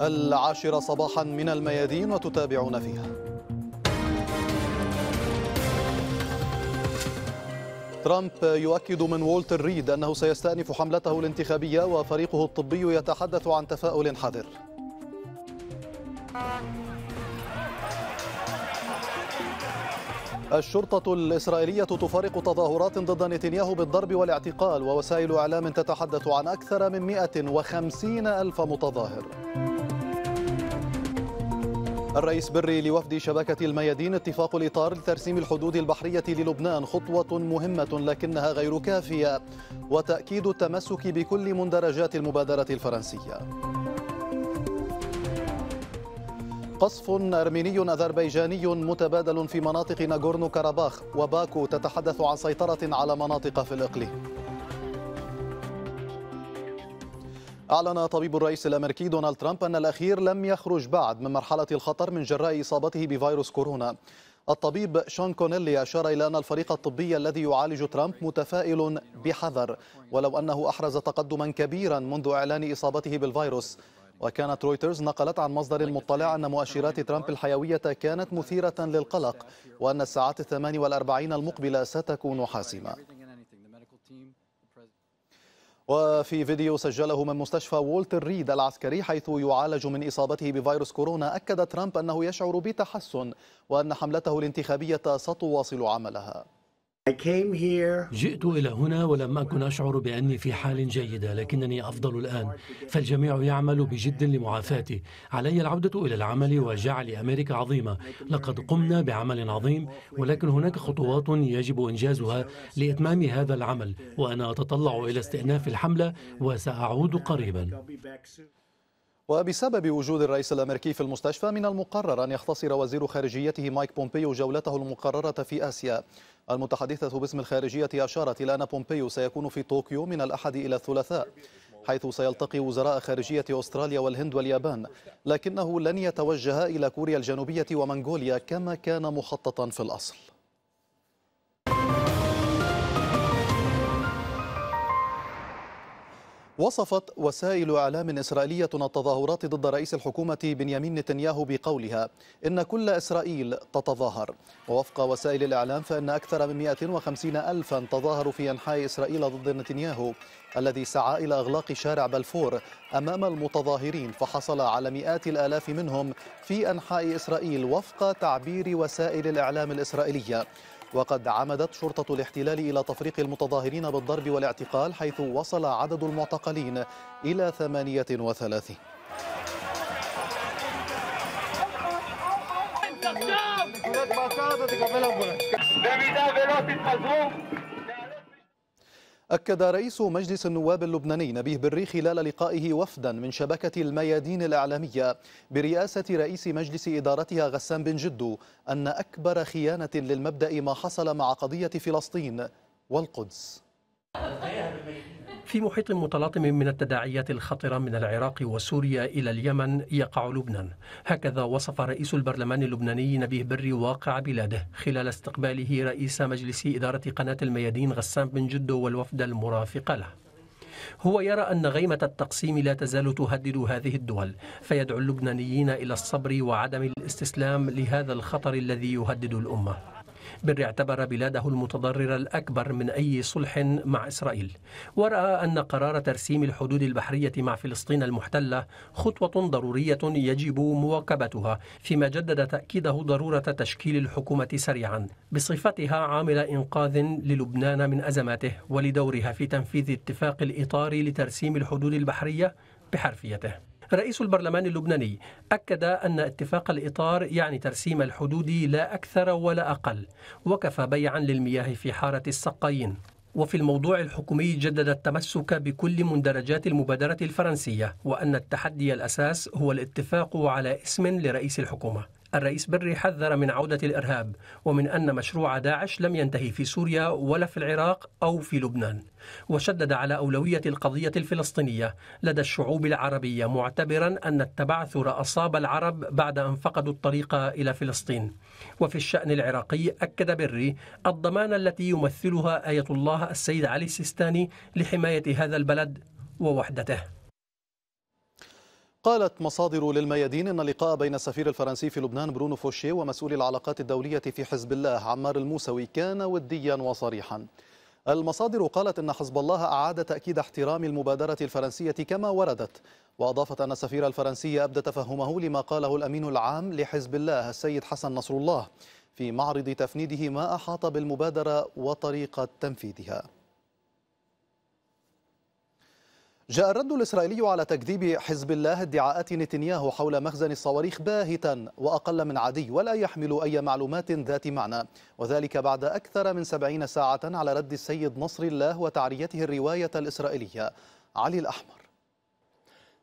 العاشرة صباحا من الميادين وتتابعون فيها ترامب يؤكد من وولتر ريد أنه سيستأنف حملته الانتخابية وفريقه الطبي يتحدث عن تفاؤل حذر الشرطة الإسرائيلية تفارق تظاهرات ضد نتنياهو بالضرب والاعتقال ووسائل إعلام تتحدث عن أكثر من 150 ألف متظاهر الرئيس بري لوفد شبكة الميادين اتفاق الإطار لترسيم الحدود البحرية للبنان خطوة مهمة لكنها غير كافية وتأكيد التمسك بكل مندرجات المبادرة الفرنسية قصف أرميني أذربيجاني متبادل في مناطق ناغورنو كاراباخ وباكو تتحدث عن سيطرة على مناطق في الإقليم أعلن طبيب الرئيس الأمريكي دونالد ترامب أن الأخير لم يخرج بعد من مرحلة الخطر من جراء إصابته بفيروس كورونا الطبيب شون كونيلي أشار إلى أن الفريق الطبي الذي يعالج ترامب متفائل بحذر ولو أنه أحرز تقدما كبيرا منذ إعلان إصابته بالفيروس وكانت رويترز نقلت عن مصدر مطلع أن مؤشرات ترامب الحيوية كانت مثيرة للقلق وأن الساعات الثمان والأربعين المقبلة ستكون حاسمة وفي فيديو سجله من مستشفى وولتر ريد العسكري حيث يعالج من إصابته بفيروس كورونا أكد ترامب أنه يشعر بتحسن وأن حملته الانتخابية ستواصل عملها جئت إلى هنا ولم أكن أشعر بأني في حال جيدة لكنني أفضل الآن فالجميع يعمل بجد لمعافاتي علي العودة إلى العمل وجعل أمريكا عظيمة لقد قمنا بعمل عظيم ولكن هناك خطوات يجب إنجازها لإتمام هذا العمل وأنا أتطلع إلى استئناف الحملة وسأعود قريبا وبسبب وجود الرئيس الأمريكي في المستشفى من المقرر أن يختصر وزير خارجيته مايك بومبيو جولته المقررة في آسيا المتحدثة باسم الخارجية أشارت إلى أن بومبيو سيكون في طوكيو من الأحد إلى الثلاثاء حيث سيلتقي وزراء خارجية أستراليا والهند واليابان لكنه لن يتوجه إلى كوريا الجنوبية ومنغوليا كما كان مخططا في الأصل وصفت وسائل اعلام اسرائيليه التظاهرات ضد رئيس الحكومه بنيامين نتنياهو بقولها ان كل اسرائيل تتظاهر ووفق وسائل الاعلام فان اكثر من 150 الفا تظاهروا في انحاء اسرائيل ضد نتنياهو الذي سعى الى اغلاق شارع بلفور امام المتظاهرين فحصل على مئات الالاف منهم في انحاء اسرائيل وفق تعبير وسائل الاعلام الاسرائيليه وقد عمدت شرطة الاحتلال إلى تفريق المتظاهرين بالضرب والاعتقال حيث وصل عدد المعتقلين إلى 38 أكد رئيس مجلس النواب اللبناني نبيه بري خلال لقائه وفدا من شبكة الميادين الإعلامية برئاسة رئيس مجلس إدارتها غسان بن جدو أن أكبر خيانة للمبدأ ما حصل مع قضية فلسطين والقدس في محيط متلاطم من التداعيات الخطرة من العراق وسوريا إلى اليمن يقع لبنان هكذا وصف رئيس البرلمان اللبناني نبيه بري واقع بلاده خلال استقباله رئيس مجلس إدارة قناة الميادين غسان بن جدو والوفد المرافق له هو يرى أن غيمة التقسيم لا تزال تهدد هذه الدول فيدعو اللبنانيين إلى الصبر وعدم الاستسلام لهذا الخطر الذي يهدد الأمة بر اعتبر بلاده المتضرر الأكبر من أي صلح مع إسرائيل ورأى أن قرار ترسيم الحدود البحرية مع فلسطين المحتلة خطوة ضرورية يجب مواكبتها فيما جدد تأكيده ضرورة تشكيل الحكومة سريعا بصفتها عامل إنقاذ للبنان من أزماته ولدورها في تنفيذ اتفاق الإطار لترسيم الحدود البحرية بحرفيته رئيس البرلمان اللبناني أكد أن اتفاق الإطار يعني ترسيم الحدود لا أكثر ولا أقل وكفى بيعا للمياه في حارة السقايين وفي الموضوع الحكومي جدد التمسك بكل مندرجات المبادرة الفرنسية وأن التحدي الأساس هو الاتفاق على اسم لرئيس الحكومة الرئيس بري حذر من عودة الإرهاب ومن أن مشروع داعش لم ينتهي في سوريا ولا في العراق أو في لبنان وشدد على أولوية القضية الفلسطينية لدى الشعوب العربية معتبرا أن التبعثر أصاب العرب بعد أن فقدوا الطريق إلى فلسطين وفي الشأن العراقي أكد بري الضمانة التي يمثلها آية الله السيد علي السيستاني لحماية هذا البلد ووحدته قالت مصادر للميادين أن اللقاء بين السفير الفرنسي في لبنان برونو فوشيه ومسؤول العلاقات الدولية في حزب الله عمار الموسوي كان وديا وصريحا المصادر قالت أن حزب الله أعاد تأكيد احترام المبادرة الفرنسية كما وردت وأضافت أن السفير الفرنسي أبدى تفهمه لما قاله الأمين العام لحزب الله السيد حسن نصر الله في معرض تفنيده ما أحاط بالمبادرة وطريقة تنفيذها جاء الرد الإسرائيلي على تكذيب حزب الله ادعاءات نتنياهو حول مخزن الصواريخ باهتا وأقل من عادي ولا يحمل أي معلومات ذات معنى وذلك بعد أكثر من سبعين ساعة على رد السيد نصر الله وتعريته الرواية الإسرائيلية علي الأحمر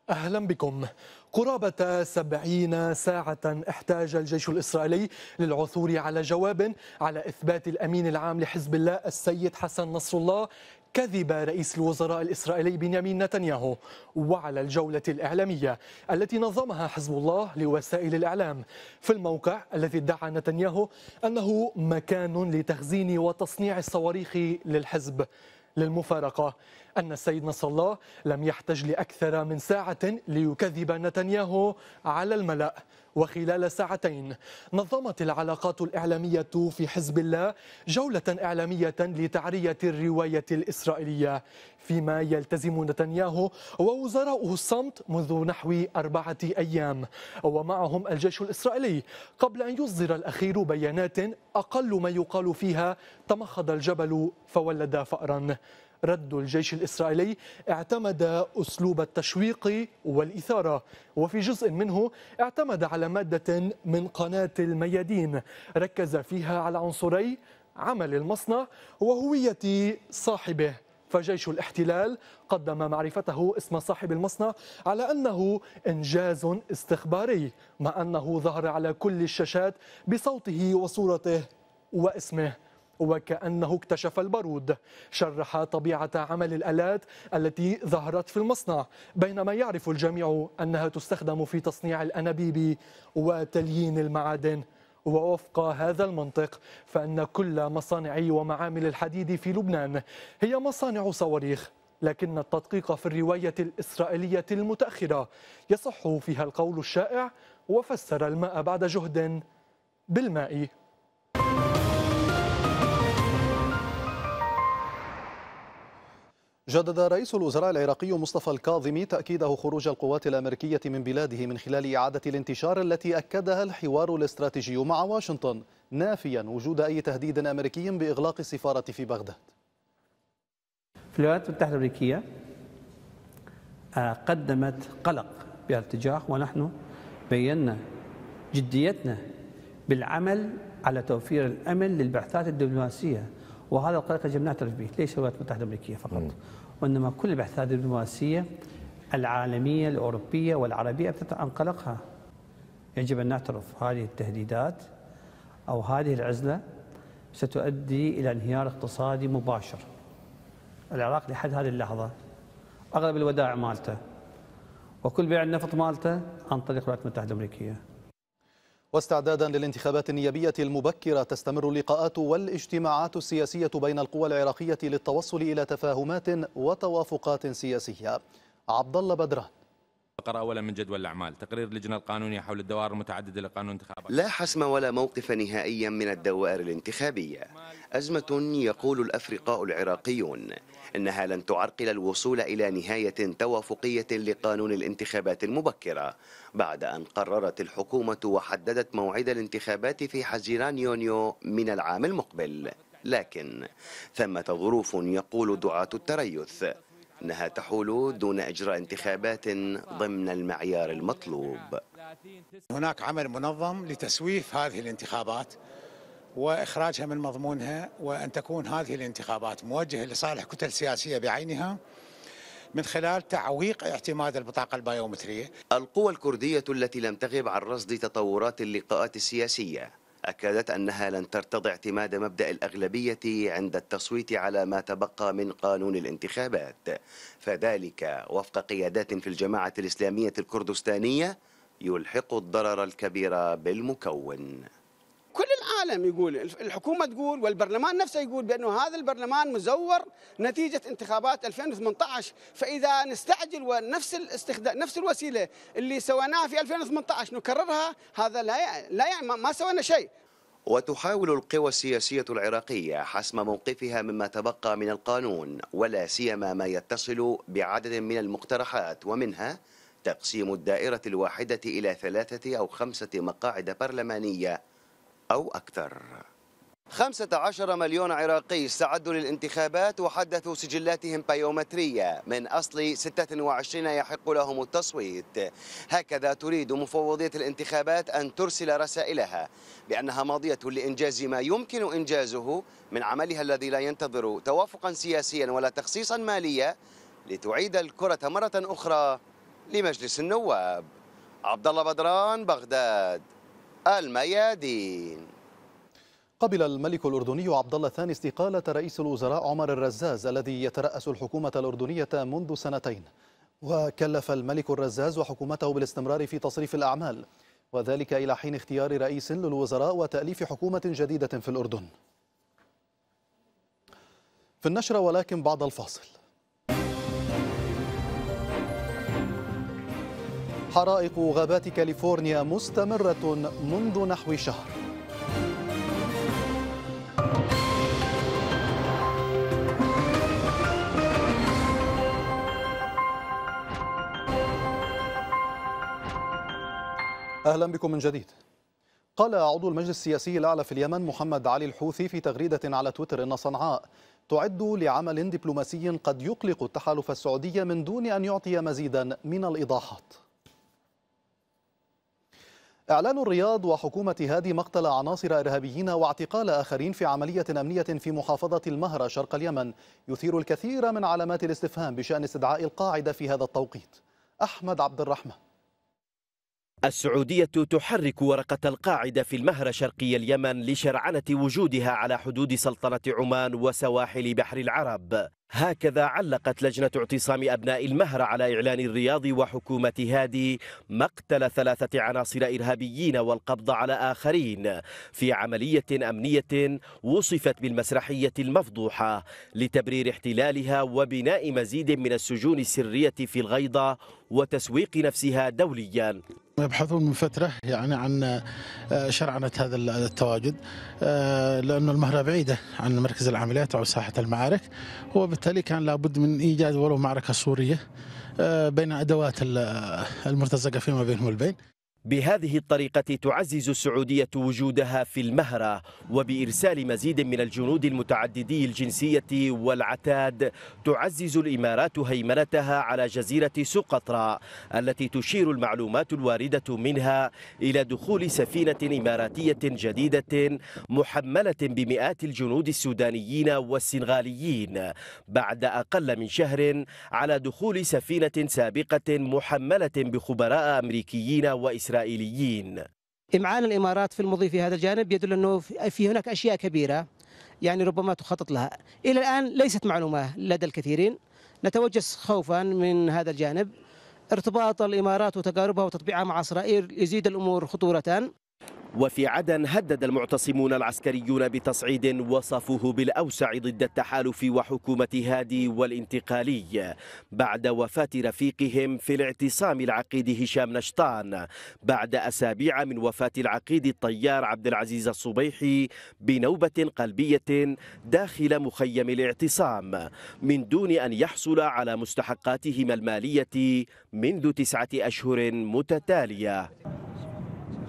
أهلا بكم قرابة سبعين ساعة احتاج الجيش الإسرائيلي للعثور على جواب على إثبات الأمين العام لحزب الله السيد حسن نصر الله كذب رئيس الوزراء الإسرائيلي بنيامين نتنياهو وعلى الجولة الإعلامية التي نظمها حزب الله لوسائل الإعلام في الموقع الذي ادعى نتنياهو أنه مكان لتخزين وتصنيع الصواريخ للحزب للمفارقة أن السيد نصر الله لم يحتج لأكثر من ساعة ليكذب نتنياهو على الملأ وخلال ساعتين نظمت العلاقات الإعلامية في حزب الله جولة إعلامية لتعرية الرواية الإسرائيلية فيما يلتزم نتنياهو ووزراؤه الصمت منذ نحو أربعة أيام ومعهم الجيش الإسرائيلي قبل أن يصدر الأخير بيانات أقل ما يقال فيها تمخض الجبل فولد فأرا رد الجيش الإسرائيلي اعتمد أسلوب التشويق والإثارة وفي جزء منه اعتمد على مادة من قناة الميادين ركز فيها على عنصري عمل المصنع وهوية صاحبه فجيش الاحتلال قدم معرفته اسم صاحب المصنع على انه انجاز استخباري مع انه ظهر على كل الشاشات بصوته وصورته واسمه وكأنه اكتشف البارود شرح طبيعة عمل الآلات التي ظهرت في المصنع بينما يعرف الجميع أنها تستخدم في تصنيع الأنابيب وتليين المعادن ووفق هذا المنطق فإن كل مصانعي ومعامل الحديد في لبنان هي مصانع صواريخ لكن التدقيق في الرواية الإسرائيلية المتأخرة يصح فيها القول الشائع وفسر الماء بعد جهد بالماء جدد رئيس الوزراء العراقي مصطفى الكاظمي تأكيده خروج القوات الأمريكية من بلاده من خلال إعادة الانتشار التي أكدها الحوار الاستراتيجي مع واشنطن نافيا وجود أي تهديد أمريكي بإغلاق السفارة في بغداد في الولايات المتحدة الأمريكية آه، قدمت قلق بهذا ونحن بينا جديتنا بالعمل على توفير الأمن للبعثات الدبلوماسية وهذا القلق يجب نعترف به ليس الولايات المتحدة الأمريكية فقط م. وإنما كل البحثات الدبلوماسية العالمية الأوروبية والعربية ابتدت عن قلقها يجب أن نعترف هذه التهديدات أو هذه العزلة ستؤدي إلى انهيار اقتصادي مباشر العراق لحد هذه اللحظة أغلب الودائع مالته وكل بيع النفط مالته عن طريق الولايات المتحدة الأمريكية واستعدادا للانتخابات النيابية المبكرة تستمر اللقاءات والاجتماعات السياسية بين القوى العراقية للتوصل إلى تفاهمات وتوافقات سياسية عبد الله بدران الفقرة أولا من جدول الأعمال تقرير اللجنة القانونية حول الدوائر المتعددة لقانون الانتخابات لا حسم ولا موقف نهائيا من الدوائر الانتخابية أزمة يقول الأفرقاء العراقيون إنها لن تعرقل الوصول إلى نهاية توافقية لقانون الانتخابات المبكرة بعد أن قررت الحكومة وحددت موعد الانتخابات في حزيران يونيو من العام المقبل لكن ثمة ظروف يقول دعاة التريث أنها تحول دون إجراء انتخابات ضمن المعيار المطلوب هناك عمل منظم لتسويف هذه الانتخابات واخراجها من مضمونها وان تكون هذه الانتخابات موجهه لصالح كتل سياسيه بعينها من خلال تعويق اعتماد البطاقه البيومتريه. القوى الكرديه التي لم تغب عن رصد تطورات اللقاءات السياسيه أكدت أنها لن ترتضي اعتماد مبدأ الأغلبية عند التصويت على ما تبقى من قانون الانتخابات فذلك وفق قيادات في الجماعة الإسلامية الكردستانية يلحق الضرر الكبير بالمكون العالم يقول الحكومة تقول والبرلمان نفسه يقول بأنه هذا البرلمان مزور نتيجة انتخابات 2018 فإذا نستعجل ونفس الاستخدام نفس الوسيلة اللي سويناها في 2018 نكررها هذا لا لا يعني ما سوينا شيء وتحاول القوى السياسية العراقية حسم موقفها مما تبقى من القانون ولا سيما ما يتصل بعدد من المقترحات ومنها تقسيم الدائرة الواحدة إلى ثلاثة أو خمسة مقاعد برلمانية أو أكثر 15 مليون عراقي استعدوا للانتخابات وحدثوا سجلاتهم بيومترية من أصل 26 يحق لهم التصويت هكذا تريد مفوضية الانتخابات أن ترسل رسائلها بأنها ماضية لإنجاز ما يمكن إنجازه من عملها الذي لا ينتظر توافقا سياسيا ولا تخصيصا ماليا لتعيد الكرة مرة أخرى لمجلس النواب عبد الله بدران بغداد الميادين قبل الملك الأردني عبد الله الثاني استقالة رئيس الوزراء عمر الرزاز الذي يترأس الحكومة الأردنية منذ سنتين وكلف الملك الرزاز وحكومته بالاستمرار في تصريف الأعمال وذلك إلى حين اختيار رئيس للوزراء وتأليف حكومة جديدة في الأردن في النشرة ولكن بعد الفاصل حرائق غابات كاليفورنيا مستمرة منذ نحو شهر أهلا بكم من جديد قال عضو المجلس السياسي الأعلى في اليمن محمد علي الحوثي في تغريدة على تويتر أن صنعاء تعد لعمل دبلوماسي قد يقلق التحالف السعودي من دون أن يعطي مزيدا من الإيضاحات إعلان الرياض وحكومة هادي مقتل عناصر إرهابيين واعتقال آخرين في عملية أمنية في محافظة المهرة شرق اليمن يثير الكثير من علامات الاستفهام بشأن استدعاء القاعدة في هذا التوقيت أحمد عبد الرحمن السعودية تحرك ورقة القاعدة في المهر شرقي اليمن لشرعنة وجودها على حدود سلطنة عمان وسواحل بحر العرب هكذا علقت لجنة اعتصام أبناء المهر على إعلان الرياض وحكومة هادي مقتل ثلاثة عناصر إرهابيين والقبض على آخرين في عملية أمنية وصفت بالمسرحية المفضوحة لتبرير احتلالها وبناء مزيد من السجون السرية في الغيضة وتسويق نفسها دوليا يبحثون من فترة يعني عن آه، شرعنة هذا التواجد آه، لأن المهرة بعيدة عن مركز العمليات أو ساحة المعارك وبالتالي كان لابد من إيجاد ولو معركة سورية آه، بين أدوات المرتزقة فيما بينهم البين بهذه الطريقة تعزز السعودية وجودها في المهرة وبإرسال مزيد من الجنود المتعددي الجنسية والعتاد تعزز الإمارات هيمنتها على جزيرة سقطرى التي تشير المعلومات الواردة منها إلى دخول سفينة إماراتية جديدة محملة بمئات الجنود السودانيين والسنغاليين بعد أقل من شهر على دخول سفينة سابقة محملة بخبراء أمريكيين وإسرائيليين الإسرائيليين إمعان الإمارات في المضي في هذا الجانب يدل أنه في هناك أشياء كبيرة يعني ربما تخطط لها إلى الآن ليست معلومة لدى الكثيرين نتوجس خوفا من هذا الجانب ارتباط الإمارات وتقاربها وتطبيعها مع إسرائيل يزيد الأمور خطورة وفي عدن هدد المعتصمون العسكريون بتصعيد وصفوه بالأوسع ضد التحالف وحكومة هادي والانتقالي بعد وفاة رفيقهم في الاعتصام العقيد هشام نشطان بعد أسابيع من وفاة العقيد الطيار عبد العزيز الصبيحي بنوبة قلبية داخل مخيم الاعتصام من دون أن يحصل على مستحقاتهما المالية منذ تسعة أشهر متتالية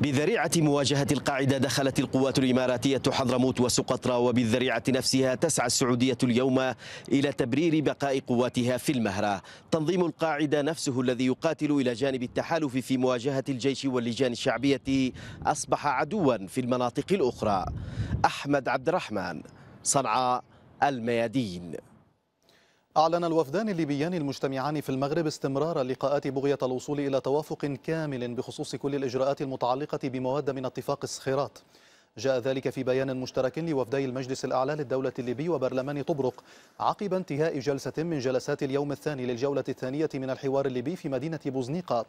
بذريعة مواجهة القاعدة دخلت القوات الإماراتية حضرموت وسقطرى وبالذريعة نفسها تسعى السعودية اليوم إلى تبرير بقاء قواتها في المهرة تنظيم القاعدة نفسه الذي يقاتل إلى جانب التحالف في مواجهة الجيش واللجان الشعبية أصبح عدوا في المناطق الأخرى أحمد عبد الرحمن صنعاء الميادين أعلن الوفدان الليبيان المجتمعان في المغرب استمرار اللقاءات بغية الوصول إلى توافق كامل بخصوص كل الإجراءات المتعلقة بمواد من اتفاق الصخيرات جاء ذلك في بيان مشترك لوفدي المجلس الأعلى للدولة الليبي وبرلمان طبرق عقب انتهاء جلسة من جلسات اليوم الثاني للجولة الثانية من الحوار الليبي في مدينة بوزنيقة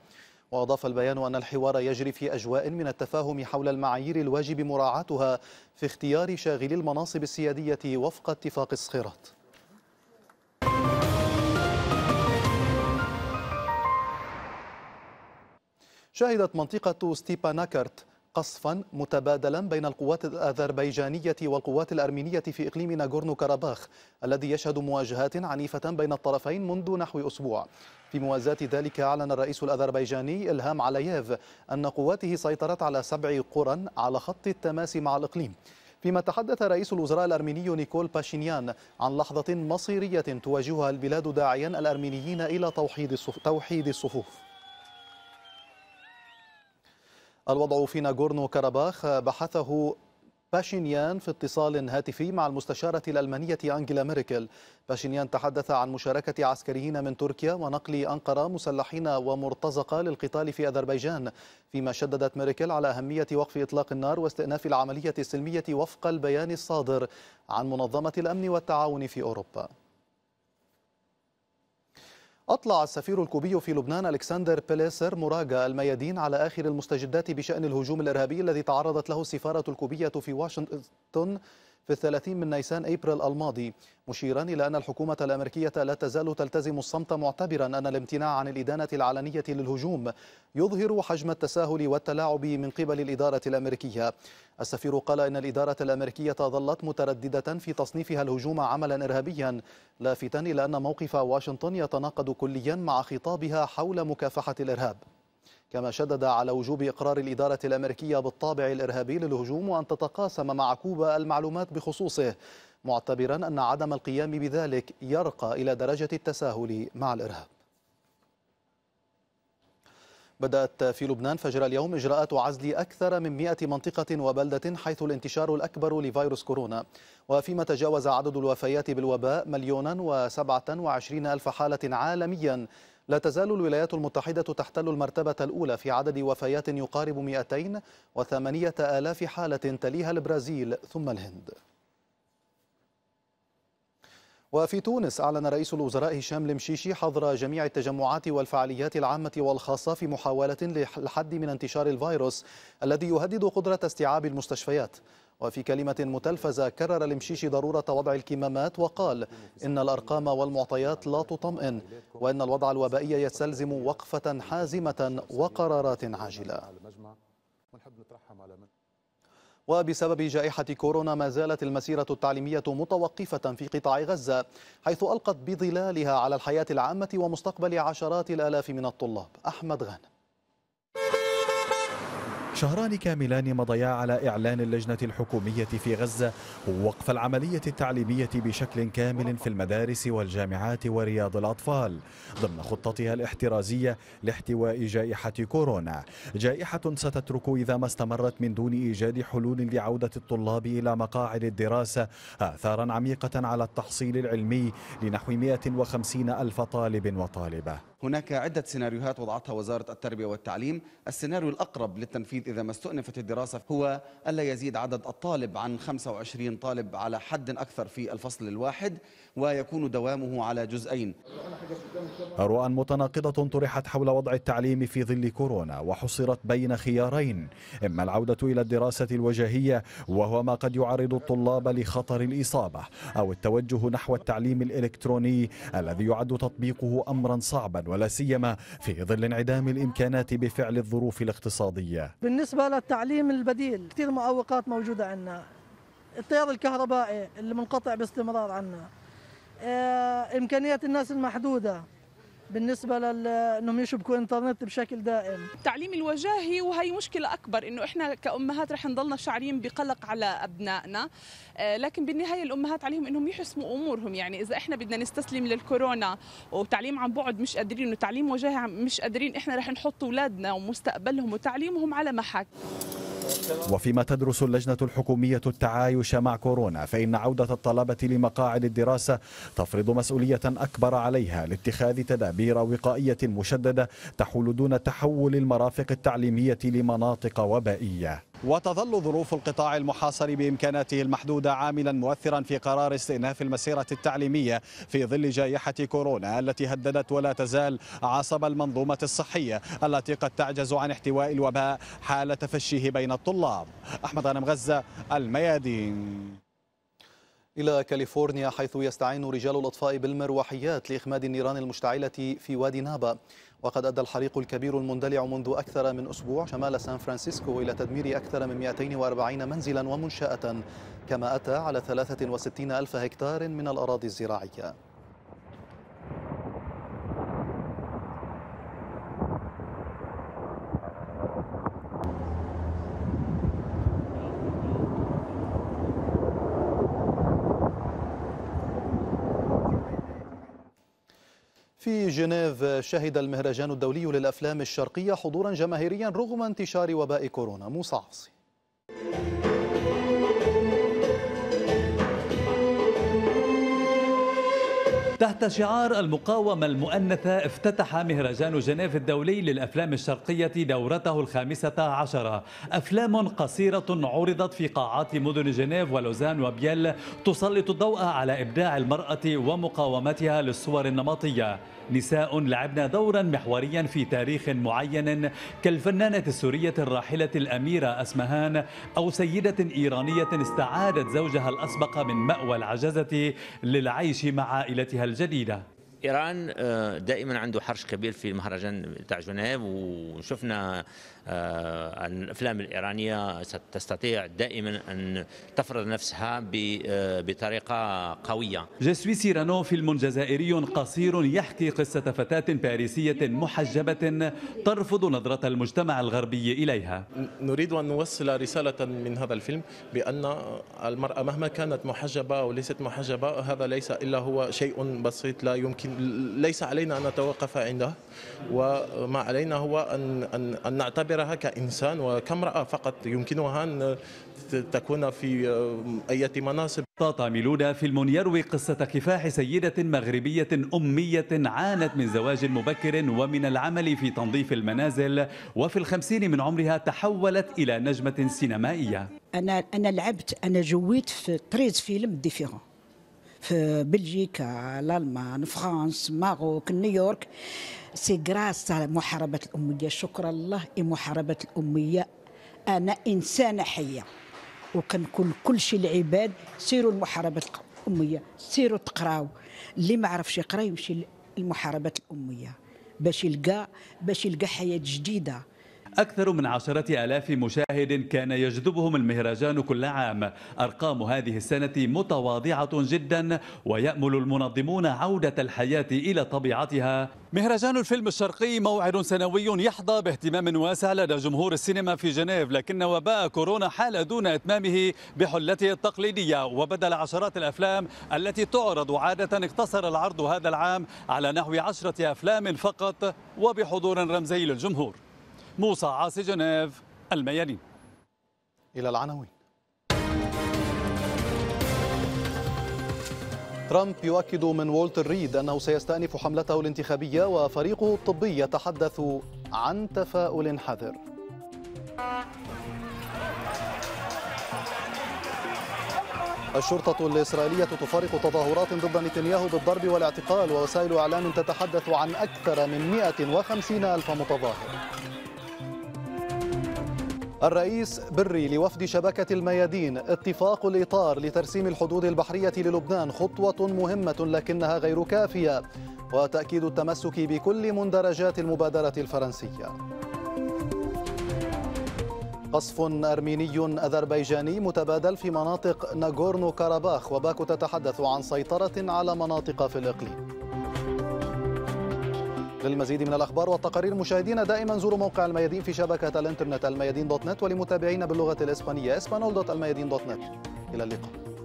وأضاف البيان أن الحوار يجري في أجواء من التفاهم حول المعايير الواجب مراعاتها في اختيار شاغلي المناصب السيادية وفق اتفاق الصخيرات شهدت منطقة ستيباناكرت قصفا متبادلا بين القوات الأذربيجانية والقوات الأرمينية في إقليم ناغورنو كاراباخ الذي يشهد مواجهات عنيفة بين الطرفين منذ نحو أسبوع في موازاة ذلك أعلن الرئيس الأذربيجاني إلهام علييف أن قواته سيطرت على سبع قرى على خط التماس مع الإقليم فيما تحدث رئيس الوزراء الأرميني نيكول باشينيان عن لحظة مصيرية تواجهها البلاد داعيا الأرمينيين إلى توحيد الصفوف الوضع في ناغورنو كاراباخ بحثه باشينيان في اتصال هاتفي مع المستشارة الألمانية أنجيلا ميركل باشينيان تحدث عن مشاركة عسكريين من تركيا ونقل أنقرة مسلحين ومرتزقة للقتال في أذربيجان فيما شددت ميركل على أهمية وقف إطلاق النار واستئناف العملية السلمية وفق البيان الصادر عن منظمة الأمن والتعاون في أوروبا أطلع السفير الكوبي في لبنان ألكسندر بيليسر مراجع الميادين على آخر المستجدات بشأن الهجوم الإرهابي الذي تعرضت له السفارة الكوبية في واشنطن في الثلاثين من نيسان أبريل الماضي مشيرا إلى أن الحكومة الأمريكية لا تزال تلتزم الصمت معتبرا أن الامتناع عن الإدانة العلنية للهجوم يظهر حجم التساهل والتلاعب من قبل الإدارة الأمريكية السفير قال إن الإدارة الأمريكية ظلت مترددة في تصنيفها الهجوم عملا إرهابيا لافتا إلى أن موقف واشنطن يتناقض كليا مع خطابها حول مكافحة الإرهاب كما شدد على وجوب إقرار الإدارة الأمريكية بالطابع الإرهابي للهجوم وأن تتقاسم مع كوبا المعلومات بخصوصه معتبرا أن عدم القيام بذلك يرقى إلى درجة التساهل مع الإرهاب بدأت في لبنان فجر اليوم إجراءات عزل أكثر من 100 منطقة وبلدة حيث الانتشار الأكبر لفيروس كورونا وفيما تجاوز عدد الوفيات بالوباء مليونا وسبعة وعشرين ألف حالة عالميا لا تزال الولايات المتحدة تحتل المرتبة الأولى في عدد وفيات يقارب 208 آلاف حالة تليها البرازيل ثم الهند وفي تونس أعلن رئيس الوزراء هشام المشيشي حظر جميع التجمعات والفعاليات العامة والخاصة في محاولة للحد من انتشار الفيروس الذي يهدد قدرة استيعاب المستشفيات وفي كلمة متلفزة كرر المشيشي ضرورة وضع الكمامات وقال إن الأرقام والمعطيات لا تطمئن وإن الوضع الوبائي يستلزم وقفة حازمة وقرارات عاجلة وبسبب جائحة كورونا ما زالت المسيرة التعليمية متوقفة في قطاع غزة حيث ألقت بظلالها على الحياة العامة ومستقبل عشرات الآلاف من الطلاب أحمد غانم شهران كاملان مضيا على إعلان اللجنة الحكومية في غزة وقف العملية التعليمية بشكل كامل في المدارس والجامعات ورياض الأطفال ضمن خطتها الاحترازية لاحتواء جائحة كورونا جائحة ستترك إذا ما استمرت من دون إيجاد حلول لعودة الطلاب إلى مقاعد الدراسة آثارا عميقة على التحصيل العلمي لنحو 150 ألف طالب وطالبة هناك عدة سيناريوهات وضعتها وزارة التربية والتعليم السيناريو الأقرب للتنفيذ إذا ما استؤنفت الدراسة هو ألا يزيد عدد الطالب عن 25 طالب على حد أكثر في الفصل الواحد ويكون دوامه على جزئين أرواء متناقضة طرحت حول وضع التعليم في ظل كورونا وحصرت بين خيارين إما العودة إلى الدراسة الوجهية وهو ما قد يعرض الطلاب لخطر الإصابة أو التوجه نحو التعليم الإلكتروني الذي يعد تطبيقه أمرا صعبا ولا سيما في ظل انعدام الامكانات بفعل الظروف الاقتصاديه. بالنسبه للتعليم البديل كثير معوقات موجوده عندنا. التيار الكهربائي اللي منقطع باستمرار عنا. آه، امكانيات الناس المحدوده بالنسبه لل... انهم يشبكوا انترنت بشكل دائم التعليم الوجاهي وهي مشكله اكبر انه احنا كامهات رح نضلنا شاعرين بقلق على ابنائنا آه، لكن بالنهايه الامهات عليهم انهم يحسموا امورهم يعني اذا احنا بدنا نستسلم للكورونا وتعليم عن بعد مش قادرين وتعليم وجاهي مش قادرين احنا رح نحط اولادنا ومستقبلهم وتعليمهم على محك وفيما تدرس اللجنة الحكومية التعايش مع كورونا فإن عودة الطلبة لمقاعد الدراسة تفرض مسؤولية أكبر عليها لاتخاذ تدابير وقائية مشددة تحول دون تحول المرافق التعليمية لمناطق وبائية وتظل ظروف القطاع المحاصر بامكاناته المحدوده عاملا مؤثرا في قرار استئناف المسيره التعليميه في ظل جائحه كورونا التي هددت ولا تزال عصب المنظومه الصحيه التي قد تعجز عن احتواء الوباء حال تفشيه بين الطلاب. احمد غنم غزه الميادين. إلى كاليفورنيا حيث يستعين رجال الأطفاء بالمروحيات لإخماد النيران المشتعلة في وادي نابا وقد أدى الحريق الكبير المندلع منذ أكثر من أسبوع شمال سان فرانسيسكو إلى تدمير أكثر من 240 منزلا ومنشأة كما أتى على 63 ألف هكتار من الأراضي الزراعية في جنيف شهد المهرجان الدولي للأفلام الشرقية حضورا جماهيريا رغم انتشار وباء كورونا موسى عاصي تحت شعار المقاومة المؤنثة افتتح مهرجان جنيف الدولي للأفلام الشرقية دورته الخامسة عشرة أفلام قصيرة عرضت في قاعات مدن جنيف ولوزان وبيل تسلط الضوء على إبداع المرأة ومقاومتها للصور النمطية نساء لعبن دورا محوريا في تاريخ معين كالفنانة السورية الراحلة الأميرة أسمهان أو سيدة إيرانية استعادت زوجها الأسبق من مأوى العجزة للعيش مع عائلتها الجديدة ايران آه، دائما عنده حرش كبير في مهرجان تاع جنيف وشفنا آه، الافلام الايرانيه تستطيع دائما ان تفرض نفسها آه، بطريقه قويه. جسوي سيرانو فيلم جزائري قصير يحكي قصه فتاه باريسيه محجبه ترفض نظره المجتمع الغربي اليها. نريد ان نوصل رساله من هذا الفيلم بان المراه مهما كانت محجبه او ليست محجبه هذا ليس الا هو شيء بسيط لا يمكن لكن ليس علينا أن نتوقف عنده وما علينا هو أن, أن, أن نعتبرها كإنسان وكامرأة فقط يمكنها أن تكون في آه، أي مناصب تطاملون فيلم يروي قصة كفاح سيدة مغربية أمية عانت من زواج مبكر ومن العمل في تنظيف المنازل وفي الخمسين من عمرها تحولت إلى نجمة سينمائية أنا أنا لعبت أنا جويت في تريز فيلم ديفيرون في بلجيكا الالمان فرنسا ماروك نيويورك سي غراس محاربه الاميه شكرا الله محاربه الاميه انا انسانه حيه وكنقول كل شيء العباد سيروا لمحاربه الاميه سيروا تقراو اللي ما عرفش يقرا يمشي لمحاربه الاميه باش يلقى باش يلقى حياه جديده أكثر من عشرة ألاف مشاهد كان يجذبهم المهرجان كل عام أرقام هذه السنة متواضعة جدا ويأمل المنظمون عودة الحياة إلى طبيعتها مهرجان الفيلم الشرقي موعد سنوي يحظى باهتمام واسع لدى جمهور السينما في جنيف لكن وباء كورونا حال دون إتمامه بحلته التقليدية وبدل عشرات الأفلام التي تعرض عادة اقتصر العرض هذا العام على نحو عشرة أفلام فقط وبحضور رمزي للجمهور موسى عاصي جنيف الميادين إلى العناوين ترامب يؤكد من وولتر ريد أنه سيستأنف حملته الانتخابية وفريقه الطبي يتحدث عن تفاؤل حذر الشرطة الإسرائيلية تفارق تظاهرات ضد نتنياهو بالضرب والاعتقال ووسائل إعلام تتحدث عن أكثر من 150 ألف متظاهر الرئيس بري لوفد شبكة الميادين اتفاق الإطار لترسيم الحدود البحرية للبنان خطوة مهمة لكنها غير كافية وتأكيد التمسك بكل مندرجات المبادرة الفرنسية قصف أرميني أذربيجاني متبادل في مناطق ناغورنو كاراباخ وباكو تتحدث عن سيطرة على مناطق في الإقليم للمزيد من الأخبار والتقارير مشاهدينا دائما زوروا موقع الميادين في شبكة الإنترنت الميادين دوت نت ولمتابعينا باللغة الإسبانية اسبانول دوت الميادين دوت نت إلى اللقاء